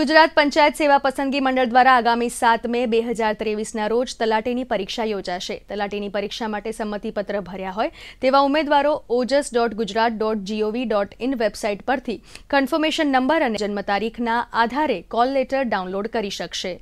ગુજરાત પંચાયત સેવા પસંદગી મંડળ દ્વારા આગામી 7 મે 2023 ના રોજ તલાટીની પરીક્ષા યોજાશે તલાટીની પરીક્ષા માટે સંમતિ પત્ર ભર્યા હોય તેવા ઉમેદવારો ojas.gujarat.gov.in વેબસાઈટ પરથી કન્ફર્મેશન નંબર અને જન્મ તારીખના આધારે કોલ લેટર ડાઉનલોડ કરી શકે છે